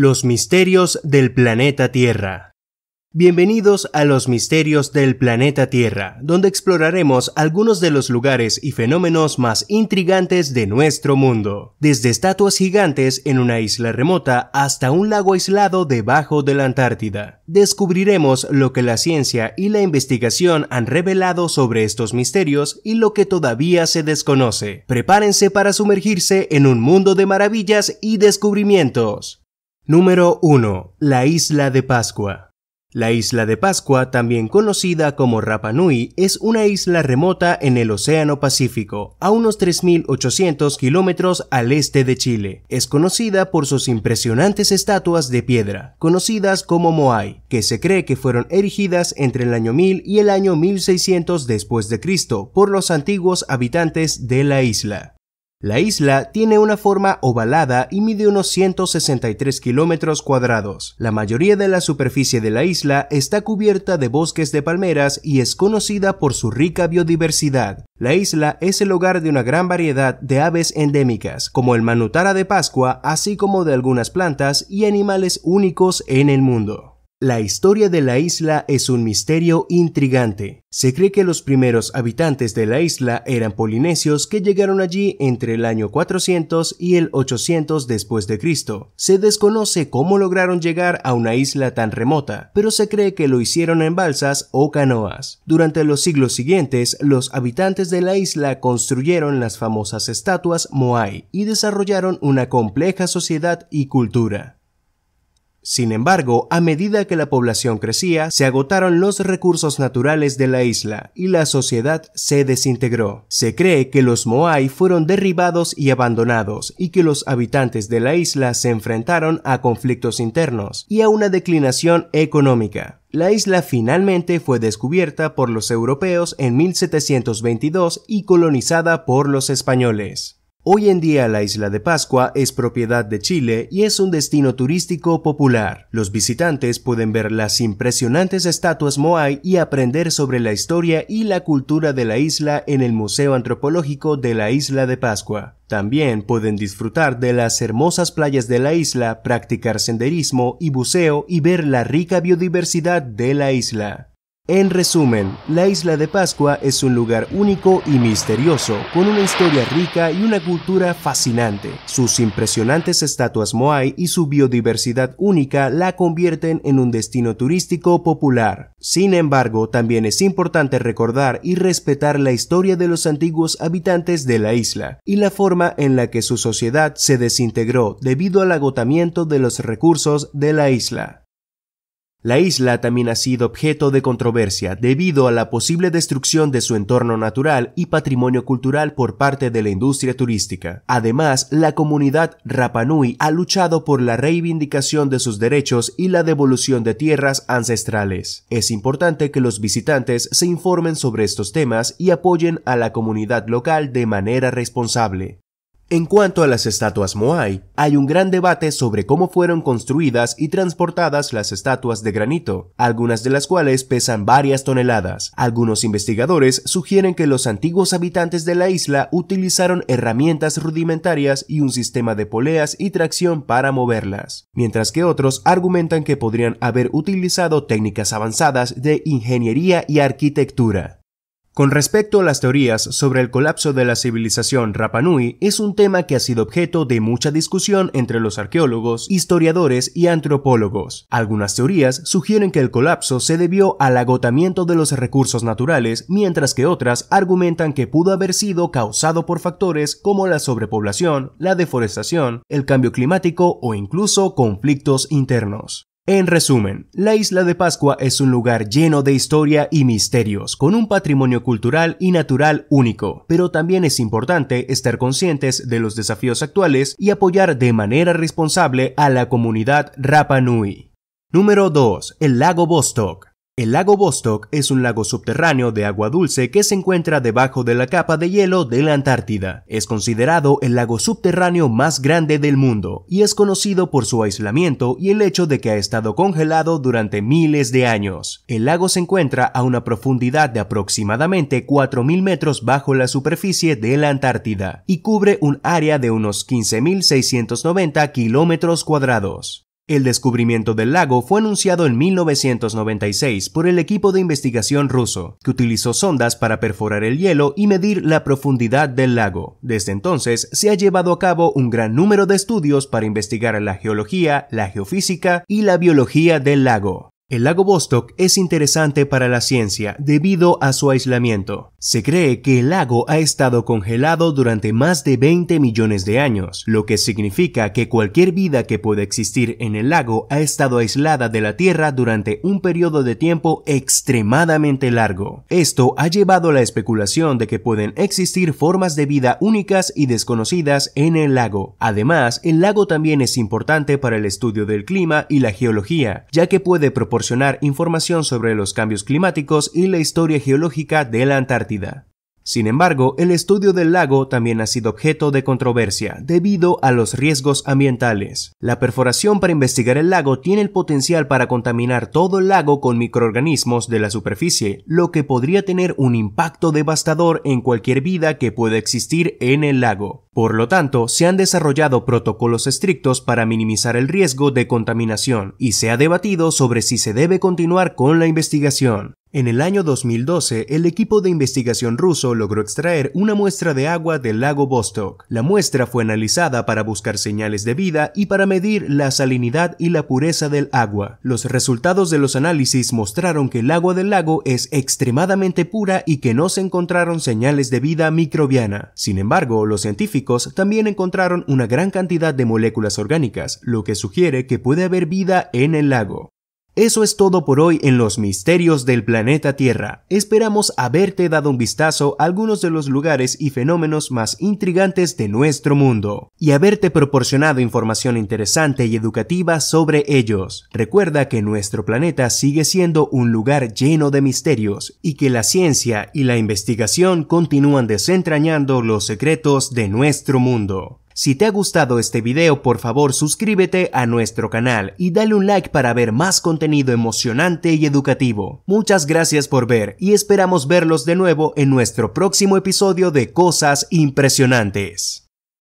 Los misterios del planeta Tierra. Bienvenidos a los misterios del planeta Tierra, donde exploraremos algunos de los lugares y fenómenos más intrigantes de nuestro mundo, desde estatuas gigantes en una isla remota hasta un lago aislado debajo de la Antártida. Descubriremos lo que la ciencia y la investigación han revelado sobre estos misterios y lo que todavía se desconoce. Prepárense para sumergirse en un mundo de maravillas y descubrimientos. Número 1. La Isla de Pascua. La isla de Pascua, también conocida como Rapa Nui, es una isla remota en el Océano Pacífico, a unos 3.800 kilómetros al este de Chile. Es conocida por sus impresionantes estatuas de piedra, conocidas como Moai, que se cree que fueron erigidas entre el año 1000 y el año 1600 después de Cristo por los antiguos habitantes de la isla. La isla tiene una forma ovalada y mide unos 163 kilómetros cuadrados. La mayoría de la superficie de la isla está cubierta de bosques de palmeras y es conocida por su rica biodiversidad. La isla es el hogar de una gran variedad de aves endémicas, como el manutara de Pascua, así como de algunas plantas y animales únicos en el mundo. La historia de la isla es un misterio intrigante. Se cree que los primeros habitantes de la isla eran polinesios que llegaron allí entre el año 400 y el 800 después de Cristo. Se desconoce cómo lograron llegar a una isla tan remota, pero se cree que lo hicieron en balsas o canoas. Durante los siglos siguientes, los habitantes de la isla construyeron las famosas estatuas Moai y desarrollaron una compleja sociedad y cultura. Sin embargo, a medida que la población crecía, se agotaron los recursos naturales de la isla y la sociedad se desintegró. Se cree que los Moai fueron derribados y abandonados y que los habitantes de la isla se enfrentaron a conflictos internos y a una declinación económica. La isla finalmente fue descubierta por los europeos en 1722 y colonizada por los españoles. Hoy en día la isla de Pascua es propiedad de Chile y es un destino turístico popular. Los visitantes pueden ver las impresionantes estatuas Moai y aprender sobre la historia y la cultura de la isla en el Museo Antropológico de la Isla de Pascua. También pueden disfrutar de las hermosas playas de la isla, practicar senderismo y buceo y ver la rica biodiversidad de la isla. En resumen, la isla de Pascua es un lugar único y misterioso, con una historia rica y una cultura fascinante. Sus impresionantes estatuas Moai y su biodiversidad única la convierten en un destino turístico popular. Sin embargo, también es importante recordar y respetar la historia de los antiguos habitantes de la isla y la forma en la que su sociedad se desintegró debido al agotamiento de los recursos de la isla. La isla también ha sido objeto de controversia debido a la posible destrucción de su entorno natural y patrimonio cultural por parte de la industria turística. Además, la comunidad Rapanui ha luchado por la reivindicación de sus derechos y la devolución de tierras ancestrales. Es importante que los visitantes se informen sobre estos temas y apoyen a la comunidad local de manera responsable. En cuanto a las estatuas Moai, hay un gran debate sobre cómo fueron construidas y transportadas las estatuas de granito, algunas de las cuales pesan varias toneladas. Algunos investigadores sugieren que los antiguos habitantes de la isla utilizaron herramientas rudimentarias y un sistema de poleas y tracción para moverlas, mientras que otros argumentan que podrían haber utilizado técnicas avanzadas de ingeniería y arquitectura. Con respecto a las teorías sobre el colapso de la civilización Rapanui es un tema que ha sido objeto de mucha discusión entre los arqueólogos, historiadores y antropólogos. Algunas teorías sugieren que el colapso se debió al agotamiento de los recursos naturales, mientras que otras argumentan que pudo haber sido causado por factores como la sobrepoblación, la deforestación, el cambio climático o incluso conflictos internos. En resumen, la isla de Pascua es un lugar lleno de historia y misterios, con un patrimonio cultural y natural único, pero también es importante estar conscientes de los desafíos actuales y apoyar de manera responsable a la comunidad Rapa Nui. Número 2. El lago Bostock. El lago Bostok es un lago subterráneo de agua dulce que se encuentra debajo de la capa de hielo de la Antártida. Es considerado el lago subterráneo más grande del mundo y es conocido por su aislamiento y el hecho de que ha estado congelado durante miles de años. El lago se encuentra a una profundidad de aproximadamente 4.000 metros bajo la superficie de la Antártida y cubre un área de unos 15.690 kilómetros cuadrados. El descubrimiento del lago fue anunciado en 1996 por el equipo de investigación ruso, que utilizó sondas para perforar el hielo y medir la profundidad del lago. Desde entonces se ha llevado a cabo un gran número de estudios para investigar la geología, la geofísica y la biología del lago. El lago Vostok es interesante para la ciencia debido a su aislamiento. Se cree que el lago ha estado congelado durante más de 20 millones de años, lo que significa que cualquier vida que pueda existir en el lago ha estado aislada de la Tierra durante un periodo de tiempo extremadamente largo. Esto ha llevado a la especulación de que pueden existir formas de vida únicas y desconocidas en el lago. Además, el lago también es importante para el estudio del clima y la geología, ya que puede proporcionar proporcionar información sobre los cambios climáticos y la historia geológica de la Antártida. Sin embargo, el estudio del lago también ha sido objeto de controversia debido a los riesgos ambientales. La perforación para investigar el lago tiene el potencial para contaminar todo el lago con microorganismos de la superficie, lo que podría tener un impacto devastador en cualquier vida que pueda existir en el lago. Por lo tanto, se han desarrollado protocolos estrictos para minimizar el riesgo de contaminación y se ha debatido sobre si se debe continuar con la investigación. En el año 2012, el equipo de investigación ruso logró extraer una muestra de agua del lago Vostok. La muestra fue analizada para buscar señales de vida y para medir la salinidad y la pureza del agua. Los resultados de los análisis mostraron que el agua del lago es extremadamente pura y que no se encontraron señales de vida microbiana. Sin embargo, los científicos también encontraron una gran cantidad de moléculas orgánicas, lo que sugiere que puede haber vida en el lago. Eso es todo por hoy en los misterios del planeta Tierra. Esperamos haberte dado un vistazo a algunos de los lugares y fenómenos más intrigantes de nuestro mundo y haberte proporcionado información interesante y educativa sobre ellos. Recuerda que nuestro planeta sigue siendo un lugar lleno de misterios y que la ciencia y la investigación continúan desentrañando los secretos de nuestro mundo. Si te ha gustado este video, por favor suscríbete a nuestro canal y dale un like para ver más contenido emocionante y educativo. Muchas gracias por ver y esperamos verlos de nuevo en nuestro próximo episodio de Cosas Impresionantes.